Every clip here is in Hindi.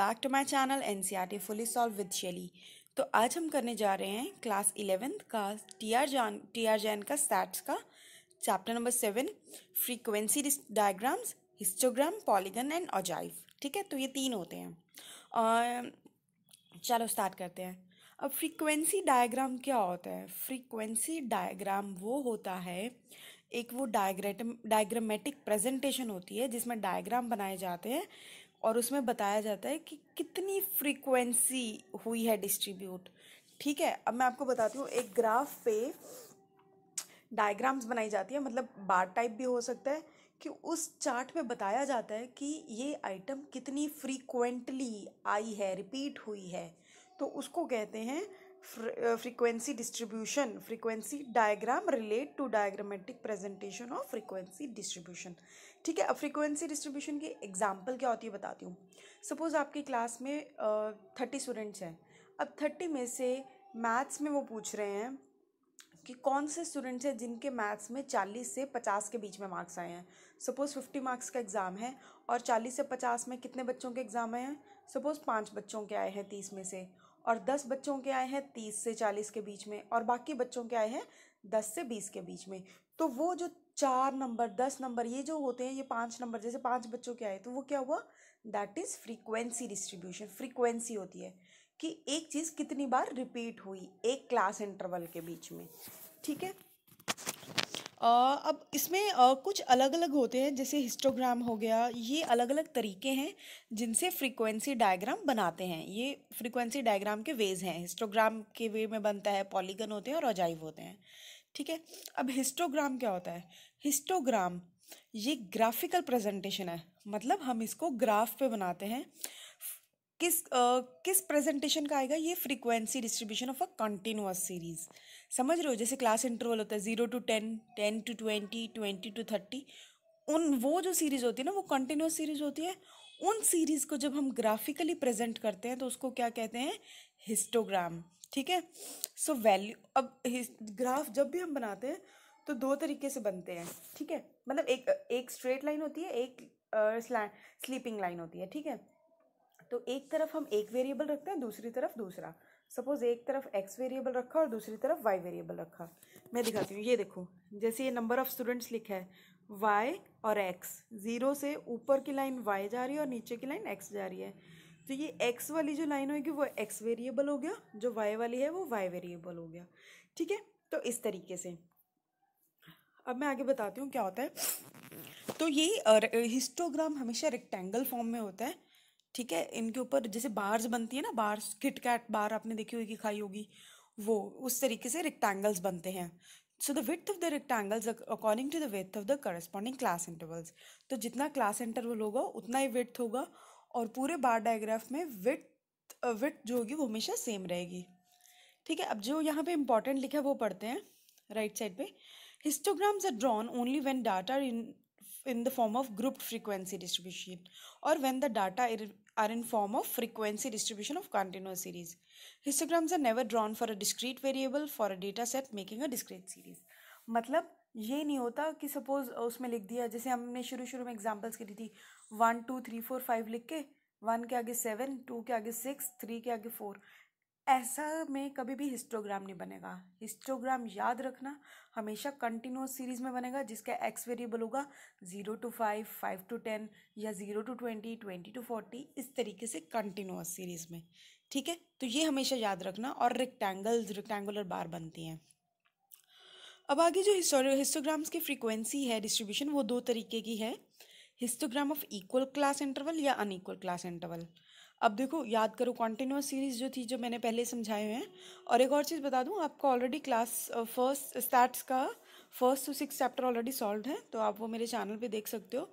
Back to my channel N C fully solved with Shelly तो आज हम करने जा रहे हैं क्लास इलेवेंथ का टी आर जान टी आर जैन का स्टैट्स का chapter number seven frequency diagrams histogram polygon and ogive ठीक है तो ये तीन होते हैं और चलो स्टार्ट करते हैं अब फ्रीक्वेंसी डायग्राम क्या होता है फ्रीक्वेंसी डायग्राम वो होता है एक वो डायग्रेटम डायग्रामेटिक प्रेजेंटेशन होती है जिसमें डायग्राम बनाए जाते हैं और उसमें बताया जाता है कि कितनी फ्रीक्वेंसी हुई है डिस्ट्रीब्यूट ठीक है अब मैं आपको बताती हूँ एक ग्राफ पे डायग्राम्स बनाई जाती है मतलब बार टाइप भी हो सकता है कि उस चार्ट में बताया जाता है कि ये आइटम कितनी फ्रीक्वेंटली आई है रिपीट हुई है तो उसको कहते हैं Uh, frequency distribution frequency diagram relate to diagrammatic presentation of frequency distribution ठीक है अब frequency distribution की example क्या होती है बताती हूँ suppose आपकी क्लास में थर्टी uh, स्टूडेंट्स हैं अब थर्टी में से मैथ्स में वो पूछ रहे हैं कि कौन से स्टूडेंट्स हैं जिनके मैथ्स में चालीस से पचास के बीच में मार्क्स आए हैं सपोज़ फिफ्टी मार्क्स का एग्ज़ाम है और चालीस से पचास में कितने बच्चों के एग्ज़ाम आए हैं सपोज़ पाँच बच्चों के आए हैं तीस में से और दस बच्चों के आए हैं तीस से चालीस के बीच में और बाकी बच्चों के आए हैं दस से बीस के बीच में तो वो जो चार नंबर दस नंबर ये जो होते हैं ये पाँच नंबर जैसे पाँच बच्चों के आए तो वो क्या हुआ that is frequency distribution frequency होती है कि एक चीज़ कितनी बार रिपीट हुई एक क्लास इंटरवल के बीच में ठीक है अब इसमें कुछ अलग अलग होते हैं जैसे हिस्टोग्राम हो गया ये अलग अलग तरीके हैं जिनसे फ्रीक्वेंसी डायग्राम बनाते हैं ये फ्रीक्वेंसी डायग्राम के वेज हैं हिस्टोग्राम के वे में बनता है पॉलीगन होते हैं और अजाइव होते हैं ठीक है अब हिस्टोग्राम क्या होता है हिस्टोग्राम ये ग्राफिकल प्रेजेंटेशन है मतलब हम इसको ग्राफ पे बनाते हैं किस आ, किस प्रेजेंटेशन का आएगा ये frequency distribution of a continuous series समझ रहे हो जैसे क्लास इंटरवल होता है zero to ten ten to twenty twenty to thirty उन वो जो सीरीज़ होती है ना वो कंटिन्यूस सीरीज होती है उन सीरीज़ को जब हम ग्राफिकली प्रेजेंट करते हैं तो उसको क्या कहते हैं हिस्टोग्राम ठीक है सो वैल्यू अब ग्राफ जब भी हम बनाते हैं तो दो तरीके से बनते हैं ठीक है मतलब एक एक स्ट्रेट लाइन होती है एक स्लीपिंग लाइन होती है ठीक है तो एक तरफ हम एक वेरिएबल रखते हैं दूसरी तरफ दूसरा सपोज एक तरफ एक्स वेरिएबल रखा और दूसरी तरफ वाई वेरिएबल रखा मैं दिखाती हूँ ये देखो जैसे ये नंबर ऑफ़ स्टूडेंट्स लिखा है वाई और एक्स ज़ीरो से ऊपर की लाइन वाई जा रही है और नीचे की लाइन एक्स जा रही है तो ये एक्स वाली जो लाइन होगी वो एक्स वेरिएबल हो गया जो वाई वाली है वो वाई वेरिएबल हो गया ठीक है तो इस तरीके से अब मैं आगे बताती हूँ क्या होता है तो ये हिस्टोग्राम हमेशा रेक्टेंगल फॉर्म में होता है ठीक है इनके ऊपर जैसे बार्स बनती है ना बार्स किटकैट बार आपने देखी होगी खाई होगी वो उस तरीके से रिक्टेंगल्स बनते हैं so the width of the rectangles according to the width of the corresponding class intervals तो जितना क्लास इंटरवल होगा उतना ही विथ होगा और पूरे बार डायग्राफ में विथ विथ जो होगी वो हमेशा सेम रहेगी ठीक है अब जो यहाँ पे इम्पॉर्टेंट लिखा है वो पढ़ते हैं राइट साइड पे histograms are drawn only when data in in the form of grouped frequency distribution or when the data are in form of frequency distribution of continuous series. Histograms are never drawn for a discrete variable for a data set making a discrete series. मतलब ये नहीं होता कि सपोज उसमें लिख दिया जैसे हमने शुरू शुरू में एग्जांपल्स करी थी one two three four five लिख के वन के आगे सेवन टू के आगे सिक्स थ्री के आगे फोर ऐसा में कभी भी हिस्टोग्राम नहीं बनेगा हिस्टोग्राम याद रखना हमेशा कंटिन्यूस सीरीज में बनेगा जिसका एक्स वेरिएबल होगा zero to five five to ten या zero to twenty twenty to forty इस तरीके से कंटिन्यूस सीरीज में ठीक है तो ये हमेशा याद रखना और रेक्टेंगल्स रेक्टेंगुलर बार बनती हैं अब आगे जो हिस्टोग्राम्स की फ्रीक्वेंसी है डिस्ट्रीब्यूशन वो दो तरीके की है histogram of equal class interval या अनइक्वल क्लास इंटरवल अब देखो याद करो कॉन्टिन्यूस सीरीज जो थी जो मैंने पहले समझाए हुए हैं और एक और चीज़ बता दूँ आपका ऑलरेडी क्लास फर्स्ट स्टार्ट्स का first to six chapter already solved है तो आप वो मेरे चैनल पे देख सकते हो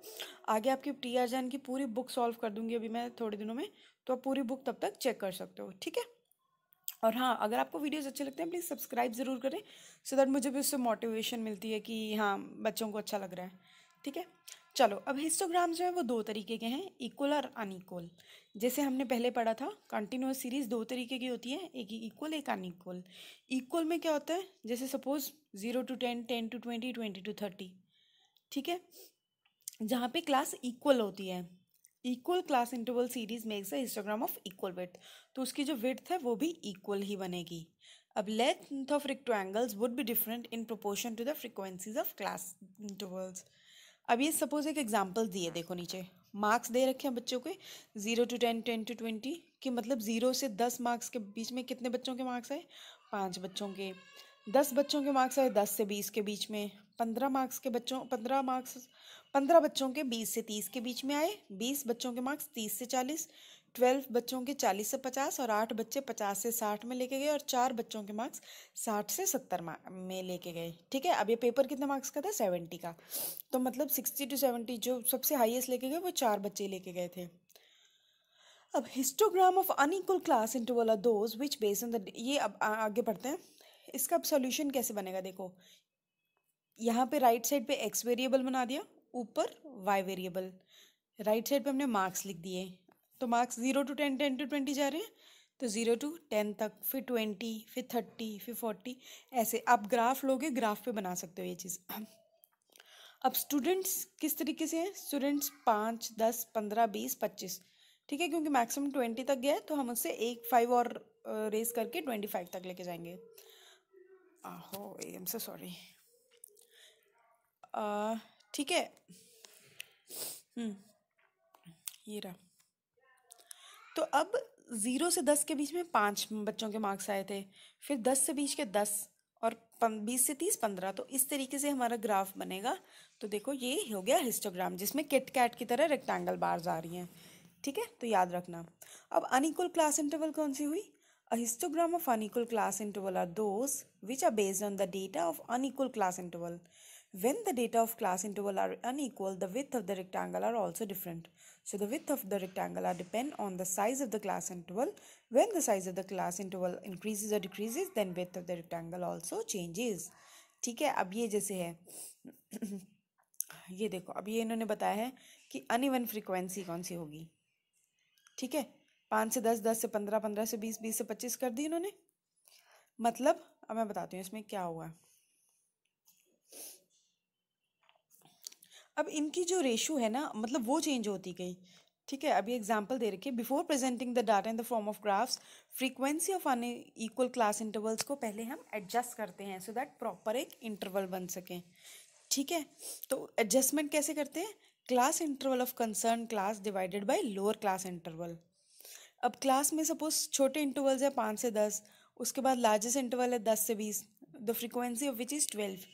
आगे आपकी टी आर जैन की पूरी बुक सॉल्व कर दूंगी अभी मैं थोड़े दिनों में तो आप पूरी बुक तब तक चेक कर सकते हो ठीक है और हाँ अगर आपको वीडियोस अच्छे लगते हैं प्लीज़ सब्सक्राइब ज़रूर करें सो so दैट मुझे भी उससे मोटिवेशन मिलती है कि हाँ बच्चों को अच्छा लग रहा है ठीक है चलो अब हिस्टोग्राम जो है वो दो तरीके के हैं इक्वल और अनइक्वल जैसे हमने पहले पढ़ा था कंटिन्यूस सीरीज दो तरीके की होती है एक इक्वल एक अनइक्वल इक्वल में क्या होता है जैसे suppose zero to ten ten to twenty twenty to thirty ठीक है जहाँ पे क्लास इक्वल होती है equal class interval series makes a histogram of equal width तो उसकी जो विथ है वो भी इक्वल ही बनेगी अब लेंथ ऑफ एंगल्स वुड भी different in proportion to the frequencies of class intervals अब ये सपोज एक एग्जाम्पल दिए देखो नीचे मार्क्स दे रखे हैं बच्चों के zero to ten ten to twenty कि मतलब ज़ीरो से दस मार्क्स के बीच में कितने बच्चों के मार्क्स आए पाँच बच्चों के दस बच्चों के मार्क्स आए दस से बीस के बीच में पंद्रह मार्क्स के बच्चों पंद्रह मार्क्स पंद्रह बच्चों के बीस से तीस के बीच में आए बीस बच्चों के मार्क्स तीस से चालीस ट्वेल्व बच्चों के चालीस से पचास और आठ बच्चे पचास से साठ में लेके गए और चार बच्चों के मार्क्स साठ से सत्तर में लेके गए ठीक है अब ये पेपर कितने मार्क्स का था सेवेंटी का तो मतलब सिक्सटी टू सेवेंटी जो सबसे हाईएस्ट लेके गए वो चार बच्चे लेके गए थे अब histogram of unequal class into वाला those which base on the ये अब आगे बढ़ते हैं इसका अब सोल्यूशन कैसे बनेगा देखो यहाँ पे राइट साइड पे एक्स वेरिएबल बना दिया ऊपर वाई वेरिएबल राइट साइड पे हमने मार्क्स लिख दिए तो marks zero to ten ten to twenty जा रहे हैं तो ज़ीरो टू टेन तक फिर ट्वेंटी फिर थर्टी फिर फोर्टी ऐसे आप ग्राफ लोगे ग्राफ पे बना सकते हो ये चीज़ अब स्टूडेंट्स किस तरीके से हैं स्टूडेंट्स पाँच दस पंद्रह बीस पच्चीस ठीक है क्योंकि मैक्सिमम ट्वेंटी तक गया है तो हम उससे एक फाइव और रेस करके ट्वेंटी फाइव तक लेके जाएंगे आहो आई एम सो सॉरी ठीक है हम्म, ये रहा तो अब ज़ीरो से दस के बीच में पाँच बच्चों के मार्क्स आए थे फिर दस से बीच के दस और बीस से तीस पंद्रह तो इस तरीके से हमारा ग्राफ बनेगा तो देखो ये हो गया हिस्टोग्राम जिसमें किट कैट की तरह रेक्टेंगल बार्स आ रही हैं ठीक है तो याद रखना अब अनिकुल क्लास इंटरवल कौन सी हुई a histogram of unequal class interval are those which are based on the data of unequal class interval When the data of class interval are unequal, the width of the rectangle are also different. So the width of the rectangle are depend on the size of the class interval. When the size of the class interval increases or decreases, then width of the rectangle also changes. ठीक है अब ये जैसे है ये देखो अब ये इन्होंने बताया है कि अन अनइवन फ्रिक्वेंसी कौन सी होगी ठीक है पाँच से दस दस से पंद्रह पंद्रह से बीस बीस से पच्चीस कर दी इन्होंने मतलब अब मैं बताती हूँ इसमें क्या हुआ अब इनकी जो रेशो है ना मतलब वो चेंज होती गई ठीक है अभी एग्जाम्पल दे रखिए before presenting the data in the form of graphs frequency of unequal class intervals को पहले हम एडजस्ट करते हैं सो दैट प्रॉपर एक इंटरवल बन सकें ठीक है तो एडजस्टमेंट कैसे करते हैं class interval of concern class divided by lower class interval अब क्लास में सपोज छोटे इंटरवल्स है पाँच से दस उसके बाद लार्जेस्ट इंटरवल है दस से बीस the frequency of which is twelve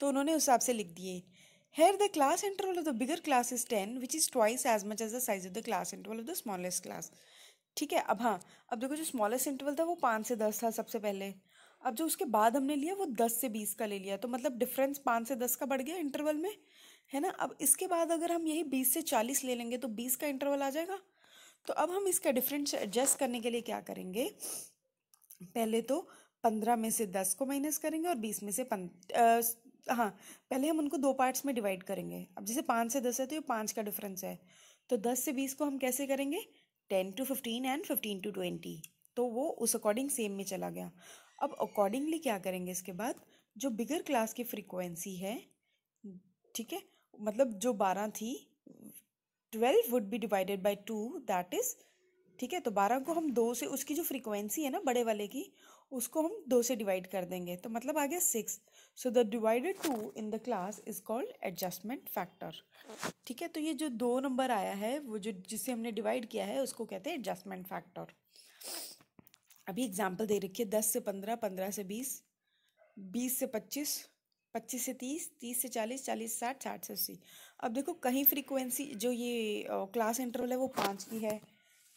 तो उन्होंने उस हिसाब से लिख दिए Here the class interval of the bigger class is 10 which is twice as much as the size of the class interval of the smallest class. ठीक है अब हाँ अब देखो जो स्मॉलेस्ट इंटरवल था वो पाँच से दस था सबसे पहले अब जो उसके बाद हमने लिया वो दस से बीस का ले लिया तो मतलब डिफरेंस पाँच से दस का बढ़ गया इंटरवल में है ना अब इसके बाद अगर हम यही बीस से चालीस ले लेंगे तो बीस का इंटरवल आ जाएगा तो अब हम इसका डिफरेंस एडजस्ट करने के लिए क्या करेंगे पहले तो पंद्रह में से दस को माइनस करेंगे और बीस में से हाँ पहले हम उनको दो पार्ट्स में डिवाइड करेंगे अब जैसे पाँच से दस है तो ये पाँच का डिफरेंस है तो दस से बीस को हम कैसे करेंगे ten to fifteen and fifteen to twenty तो वो उस अकॉर्डिंग सेम में चला गया अब अकॉर्डिंगली क्या करेंगे इसके बाद जो बिगर क्लास की फ्रीक्वेंसी है ठीक है मतलब जो बारह थी twelve would be divided by two that is ठीक है तो बारह को हम दो से उसकी जो फ्रीक्वेंसी है ना बड़े वाले की उसको हम दो से डिवाइड कर देंगे तो मतलब आ गया six so the divided to in the class is called adjustment factor ठीक है तो ये जो दो नंबर आया है वो जो जिसे हमने डिवाइड किया है उसको कहते हैं एडजस्टमेंट फैक्टर अभी एग्जाम्पल दे रखिए दस से पंद्रह पंद्रह से बीस बीस से पच्चीस पच्चीस से तीस तीस से चालीस चालीस से साठ साठ से अस्सी अब देखो कहीं फ्रीक्वेंसी जो ये क्लास इंटरवल है वो पाँच की है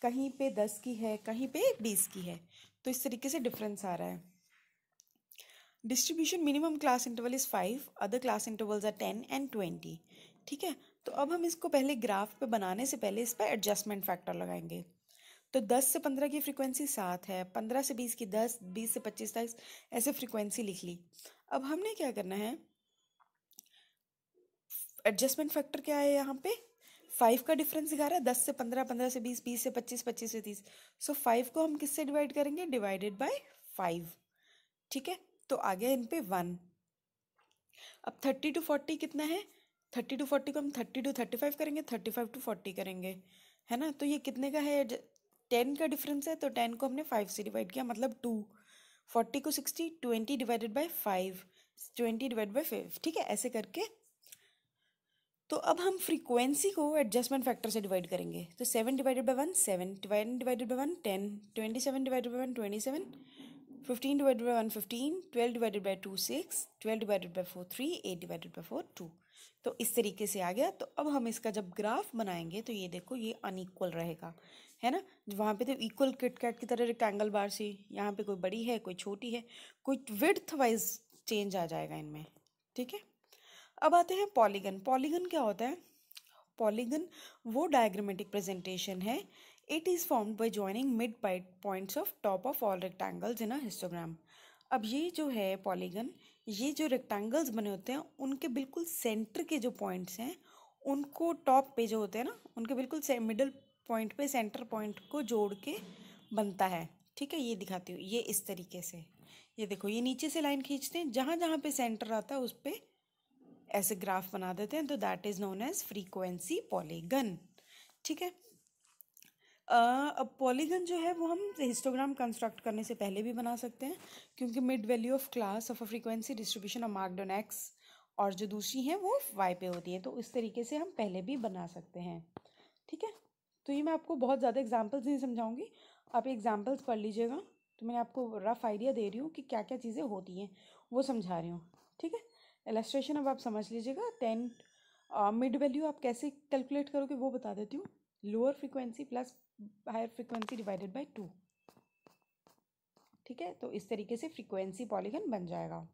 कहीं पे दस की है कहीं पे बीस की है तो इस तरीके से डिफरेंस आ रहा है distribution minimum class interval is five other class intervals are ten and twenty ठीक है तो अब हम इसको पहले ग्राफ पे बनाने से पहले इस पर एडजस्टमेंट फैक्टर लगाएंगे तो 10 से 15 की फ्रीक्वेंसी सात है 15 से 20 की 10 20 से 25 तक ऐसे फ्रीक्वेंसी लिख ली अब हमने क्या करना है एडजस्टमेंट फैक्टर क्या है यहाँ पे फाइव का डिफरेंस दिखा रहा है दस से पंद्रह पंद्रह से बीस बीस से पच्चीस पच्चीस से तीस सो फाइव को हम किससे डिवाइड करेंगे डिवाइडेड बाय फाइव ठीक है तो आ गया इन पे वन अब थर्टी टू फोर्टी कितना है थर्टी टू फोर्टी को हम थर्टी टू थर्टी फाइव करेंगे थर्टी फाइव टू फोर्टी करेंगे है ना तो ये कितने का है टेन का डिफरेंस है तो टेन को हमने फाइव से डिवाइड किया मतलब टू फोर्टी को sixty twenty divided by five twenty divide by five ठीक है ऐसे करके तो अब हम फ्रीक्वेंसी को एडजस्टमेंट फैक्टर से डिवाइड करेंगे तो seven divided by one seven divide divided by one ten twenty seven divided by one twenty seven fifteen divided by one fifteen twelve divided by two six twelve divided by four three eight divided by four two तो इस तरीके से आ गया तो अब हम इसका जब ग्राफ बनाएंगे तो ये देखो ये अनईक्वल रहेगा है ना वहाँ पे तो इक्वल किटकैट की तरह रेक्टेंगल बार सी यहाँ पे कोई बड़ी है कोई छोटी है कोई विड्थ वाइज चेंज आ जाएगा इनमें ठीक है अब आते हैं पॉलीगन पॉलीगन क्या होता है पॉलीगन वो डायग्रामेटिक प्रेजेंटेशन है is form by by mid point points of top of all rectangles in a histogram अब ये जो है पॉलीगन ये जो रेक्टेंगल्स बने होते हैं उनके बिल्कुल सेंटर के जो पॉइंट्स हैं उनको टॉप पे जो होते हैं ना उनके बिल्कुल मिडल पॉइंट पे सेंटर पॉइंट को जोड़ के बनता है ठीक है ये दिखाती हूँ ये इस तरीके से ये देखो ये नीचे से लाइन खींचते हैं जहाँ जहाँ पे सेंटर आता है उस पर ऐसे ग्राफ बना देते हैं तो that is known as frequency polygon ठीक है अब पॉलीगन जो है वो हम हिस्टोग्राम कंस्ट्रक्ट करने से पहले भी बना सकते हैं क्योंकि mid value of class of a frequency distribution of marked on X और जो दूसरी है वो वाई पे होती है तो इस तरीके से हम पहले भी बना सकते हैं ठीक है तो ये मैं आपको बहुत ज़्यादा एग्जाम्पल्स नहीं समझाऊँगी आप एग्जाम्पल्स पढ़ लीजिएगा तो मैं आपको रफ आइडिया दे रही हूँ कि क्या क्या चीज़ें होती हैं वो समझा रही हूँ ठीक है एलस्ट्रेशन अब आप समझ लीजिएगा टेन मिड वैल्यू आप कैसे कैलकुलेट करोगे वो बता देती हूँ lower frequency plus higher frequency divided by two ठीक है तो इस तरीके से फ्रीक्वेंसी पॉलीगन बन जाएगा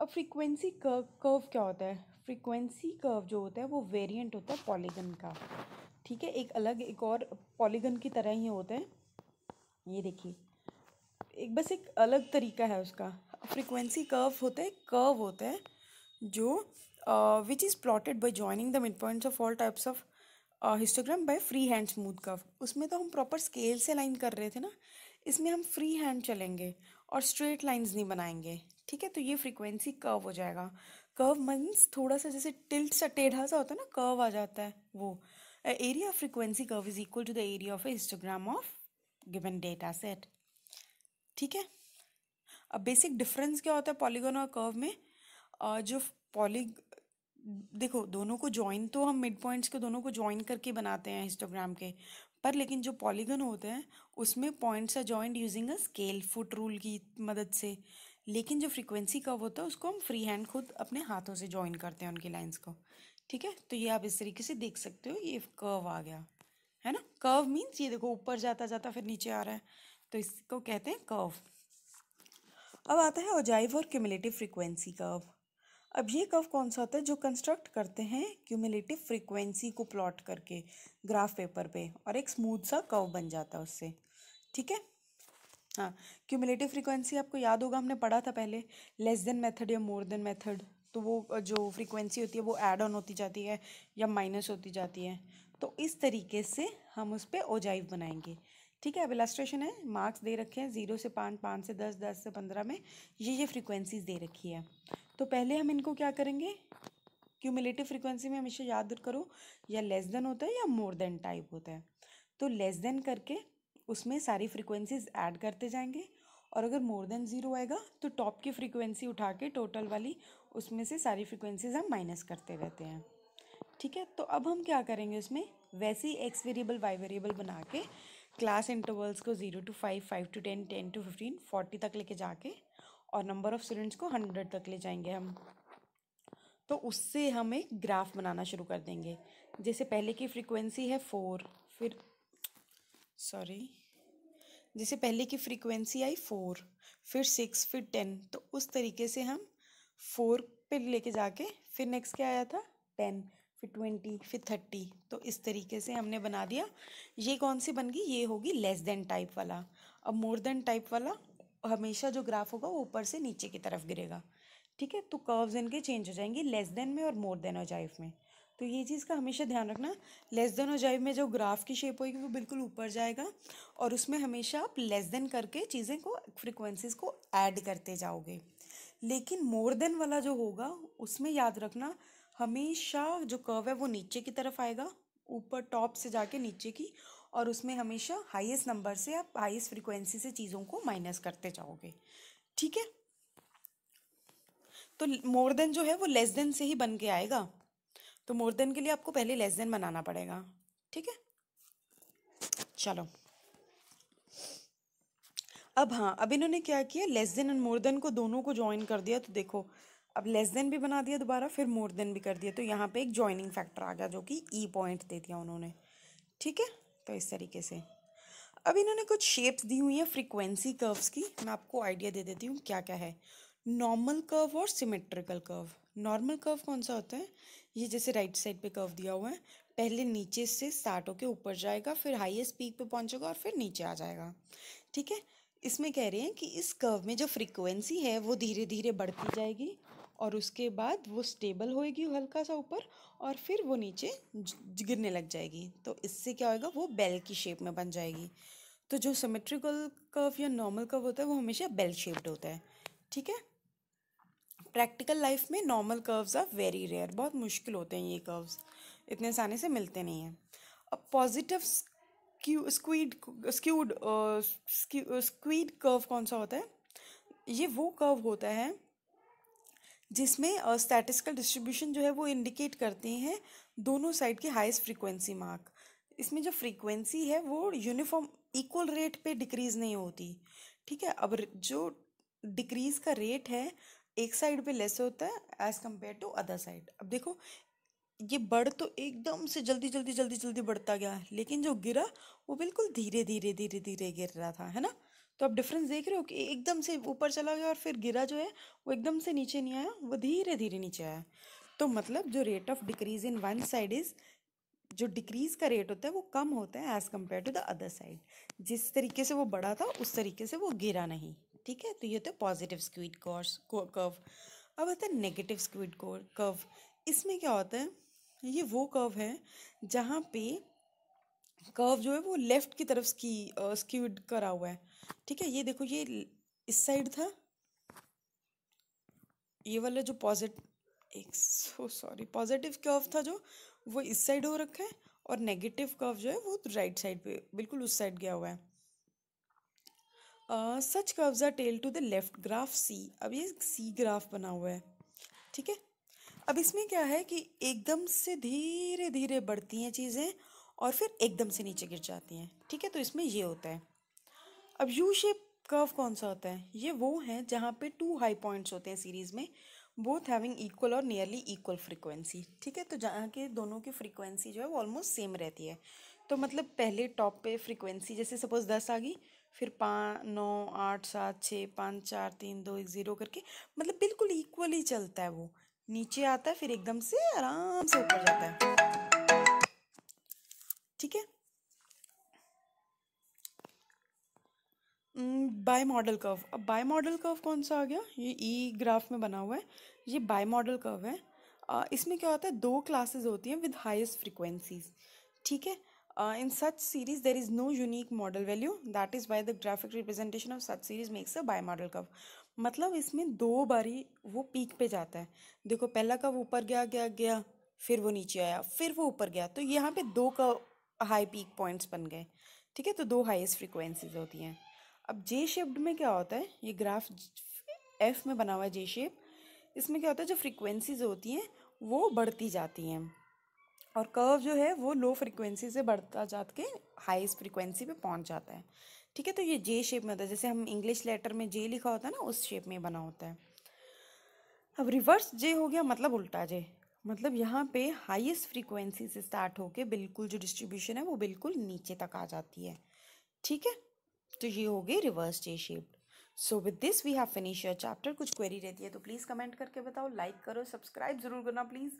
अब फ्रीक्वेंसी कर्व कर्व क्या होता है फ्रीक्वेंसी कर्व जो होता है वो वेरिएंट होता है पॉलीगन का ठीक है एक अलग एक और पॉलीगन की तरह ही होता है ये देखिए एक बस एक अलग तरीका है उसका फ्रीक्वेंसी कर्व होता है कर्व होता है जो which is plotted by joining the mid points of all types of histogram by free hand smooth curve उसमें तो हम प्रॉपर स्केल से लाइन कर रहे थे ना इसमें हम फ्री हैंड चलेंगे और स्ट्रेट लाइंस नहीं बनाएंगे ठीक है तो ये फ्रीक्वेंसी कर्व हो जाएगा कर्व मीन्स थोड़ा सा जैसे टिल्ट सा टेढ़ा सा होता है ना कर्व आ जाता है वो area of frequency curve is equal to the area of a histogram of given data set ठीक है अब बेसिक डिफरेंस क्या होता है पॉलीगन और कर्व में uh, जो पॉली देखो दोनों को ज्वाइन तो हम मिड पॉइंट्स को दोनों को ज्वाइन करके बनाते हैं हिस्टोग्राम के पर लेकिन जो पॉलीगन होते हैं उसमें points are joint using a scale foot rule की मदद से लेकिन जो फ्रीक्वेंसी कर्व होता है उसको हम फ्री हैंड खुद अपने हाथों से ज्वाइन करते हैं उनकी लाइन्स को ठीक है तो ये आप इस तरीके से देख सकते हो ये कर्व आ गया है ना कर्व मीन्स ये देखो ऊपर जाता जाता फिर नीचे आ रहा है तो इसको कहते हैं कर्व अब आता है ओजाइव और क्यूमिलेटिव फ्रीक्वेंसी कर्व अब ये कर्व कौन सा होता है जो कंस्ट्रक्ट करते हैं क्यूमिलेटिव फ्रीक्वेंसी को प्लॉट करके ग्राफ पेपर पे और एक स्मूथ सा कर्व बन जाता है उससे ठीक है हाँ क्यूमिलेटिव फ्रीक्वेंसी आपको याद होगा हमने पढ़ा था पहले लेस देन मेथड या मोर देन मेथड तो वो जो फ्रीक्वेंसी होती है वो एड ऑन होती जाती है या माइनस होती जाती है तो इस तरीके से हम उस पर ओजाइव बनाएंगे ठीक है अब इलास्ट्रेशन है मार्क्स दे रखे हैं जीरो से पाँच पाँच से दस दस से पंद्रह में ये ये फ्रीक्वेंसीज दे रखी है तो पहले हम इनको क्या करेंगे क्यूमिलेटिव फ्रिक्वेंसी में हमेशा याद करो या लेस देन होता है या मोर देन टाइप होता है तो लेस देन करके उसमें सारी फ्रिक्वेंसीज ऐड करते जाएंगे और अगर मोर देन ज़ीरो आएगा तो टॉप की फ्रिक्वेंसी उठा के टोटल वाली उसमें से सारी फ्रिक्वेंसीज हम माइनस करते रहते हैं ठीक है तो अब हम क्या करेंगे उसमें वैसे ही एक्स वेरिएबल वाई वेरिएबल बना के क्लास इंटरवल्स को zero to five five to ten ten to fifteen forty तक लेके जाके और नंबर ऑफ़ स्टूडेंट्स को हंड्रेड तक ले जाएंगे हम तो उससे हम एक ग्राफ बनाना शुरू कर देंगे जैसे पहले की फ्रीक्वेंसी है फोर फिर सॉरी जैसे पहले की फ्रीक्वेंसी आई फोर फिर सिक्स फिर टेन तो उस तरीके से हम फोर पर लेके जाके फिर नेक्स्ट क्या आया था टेन फिर ट्वेंटी फिर थर्टी तो इस तरीके से हमने बना दिया ये कौन सी बन गई ये होगी लेस देन टाइप वाला अब मोर देन टाइप वाला हमेशा जो ग्राफ होगा वो ऊपर से नीचे की तरफ गिरेगा ठीक है तो कर्व्स इनके चेंज हो जाएंगे लेस देन में और मोर देन और जाइव में तो ये चीज़ का हमेशा ध्यान रखना लेस देन और जाइव में जो ग्राफ की शेप होगी वो बिल्कुल ऊपर जाएगा और उसमें हमेशा आप लेस देन करके चीज़ें को फ्रिक्वेंसीज को ऐड करते जाओगे लेकिन मोर देन वाला जो होगा उसमें याद रखना हमेशा जो कर्व है वो नीचे की तरफ आएगा ऊपर टॉप से जाके नीचे की और उसमें हमेशा हाईएस्ट नंबर से आप हाईएस्ट फ्रिक्वेंसी से चीज़ों को माइनस करते जाओगे ठीक है तो मोर देन जो है वो लेस देन से ही बन के आएगा तो मोर देन के लिए आपको पहले लेस देन बनाना पड़ेगा ठीक है चलो अब हाँ अब इन्होंने क्या किया less than and more than को दोनों को ज्वाइन कर दिया तो देखो अब लेस देन भी बना दिया दोबारा फिर मोर देन भी कर दिया तो यहाँ पे एक ज्वाइनिंग फैक्टर आ गया जो कि ई e पॉइंट दे दिया उन्होंने ठीक है तो इस तरीके से अब इन्होंने कुछ शेप्स दी हुई हैं फ्रीक्वेंसी कर्व्स की मैं आपको आइडिया दे देती हूँ क्या क्या है नॉर्मल कर्व और सिमेट्रिकल कर्व नॉर्मल कर्व कौन सा होता है ये जैसे राइट साइड पे कर्व दिया हुआ है पहले नीचे से स्टार्ट होकर ऊपर जाएगा फिर हाईएस्ट पीक पे पहुंचेगा और फिर नीचे आ जाएगा ठीक है इसमें कह रहे हैं कि इस कर्व में जो फ्रीक्वेंसी है वो धीरे धीरे बढ़ती जाएगी और उसके बाद वो स्टेबल होएगी हल्का सा ऊपर और फिर वो नीचे गिरने लग जाएगी तो इससे क्या होएगा वो बेल की शेप में बन जाएगी तो जो सिमेट्रिकल कर्व या नॉर्मल कर्व होता है वो हमेशा बेल शेप्ड होता है ठीक है प्रैक्टिकल लाइफ में normal curves are very rare बहुत मुश्किल होते हैं ये कर्व्स इतने आसानी से मिलते नहीं हैं अब positive skewed skewed skewed curve कौन सा होता है ये वो कर्व होता है जिसमें स्टैटिस्टिकल डिस्ट्रीब्यूशन जो है वो इंडिकेट करते हैं दोनों साइड के हाईएस्ट फ्रीक्वेंसी मार्क इसमें जो फ्रीक्वेंसी है वो यूनिफॉर्म इक्वल रेट पे डिक्रीज़ नहीं होती ठीक है अब जो डिक्रीज़ का रेट है एक साइड पे लेस होता है as compare to other side अब देखो ये बढ़ तो एकदम से जल्दी जल्दी जल्दी जल्दी बढ़ता गया लेकिन जो गिरा वो बिल्कुल धीरे धीरे धीरे धीरे गिर रहा था है ना तो आप डिफरेंस देख रहे हो कि एकदम से ऊपर चला गया और फिर गिरा जो है वो एकदम से नीचे नहीं आया वो धीरे धीरे नीचे आया तो मतलब जो rate of decrease in one side is जो डिक्रीज का रेट होता है वो कम होता है as compare to the other side जिस तरीके से वो बढ़ा था उस तरीके से वो गिरा नहीं ठीक है तो ये होता है पॉजिटिव स्क्विड कोर्स कर्व अब आता है नेगेटिव स्क्विड कर्व इसमें क्या होता है ये वो कर्व है जहाँ पे कर्व जो है वो लेफ्ट की तरफ स्की स्क्यूड uh, करा हुआ है ठीक है ये देखो ये इस साइड था ये वाला जो पॉजिटिव एक सो सॉरी पॉजिटिव कर्व था जो वो इस साइड हो रखा है और नेगेटिव कर्व जो है वो राइट साइड पे बिल्कुल उस साइड गया हुआ है such curves are tail to the left graph C अब ये सी ग्राफ बना हुआ है ठीक है अब इसमें क्या है कि एकदम से धीरे धीरे बढ़ती हैं चीज़ें और फिर एकदम से नीचे गिर जाती हैं ठीक है तो इसमें ये होता है अब यू शेप कर्व कौन सा होता है ये वो है जहाँ पे टू हाई पॉइंट्स होते हैं सीरीज़ में बोथ हैविंग इक्वल और नियरली इक्वल फ्रीक्वेंसी ठीक है तो जहाँ के दोनों की फ्रीक्वेंसी जो है वो ऑलमोस्ट सेम रहती है तो मतलब पहले टॉप पे फ्रीक्वेंसी जैसे सपोज दस आ गई फिर पाँच नौ आठ सात छः पाँच चार तीन दो एक ज़ीरो करके मतलब बिल्कुल इक्वली चलता है वो नीचे आता है फिर एकदम से आराम से ऊपर जाता है ठीक है बाय मॉडल कर्व अब बाय मॉडल कर्व कौन सा आ गया ये ई e ग्राफ में बना हुआ है ये बाय मॉडल कर्व है आ, uh, इसमें क्या होता है दो क्लासेस होती हैं विद हाईएस्ट फ्रीक्वेंसीज ठीक है in such series there is no unique modal value that is by the graphic representation of such series makes a bimodal curve मतलब इसमें दो बारी वो पीक पे जाता है देखो पहला कर्व ऊपर गया गया गया फिर वो नीचे आया फिर वो ऊपर गया तो यहाँ पे दो हाई पीक पॉइंट्स बन गए ठीक है तो दो हाईएस्ट फ्रिक्वेंसीज होती हैं अब जे शेप्ड में क्या होता है ये ग्राफ एफ में बना हुआ है जे शेप इसमें क्या होता है जो फ्रिक्वेंसीज होती हैं वो बढ़ती जाती हैं और कर्व जो है वो लो फ्रिक्वेंसी से बढ़ता जा के हाईएस्ट फ्रिक्वेंसी पे पहुंच जाता है ठीक है तो ये जे शेप में होता है जैसे हम इंग्लिश लेटर में जे लिखा होता है ना उस शेप में बना होता है अब रिवर्स जे हो गया मतलब उल्टा जे मतलब यहाँ पे हाईएस्ट फ्रीक्वेंसी से स्टार्ट होके बिल्कुल जो डिस्ट्रीब्यूशन है वो बिल्कुल नीचे तक आ जाती है ठीक है तो ये हो गई reverse J shaped so with this we have finish your chapter कुछ क्वेरी रहती है तो प्लीज़ कमेंट करके बताओ लाइक करो सब्सक्राइब ज़रूर करना प्लीज़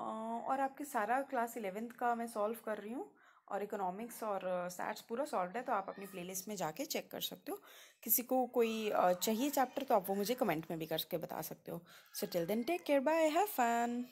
और आपके सारा क्लास इलेवेंथ का मैं सॉल्व कर रही हूँ और इकोनॉमिक्स और स्टैट्स पूरा सॉल्व है तो आप अपनी प्लेलिस्ट में जाके चेक कर सकते हो किसी को कोई चाहिए चैप्टर तो आप वो मुझे कमेंट में भी करके बता सकते हो so till then take care bye have fan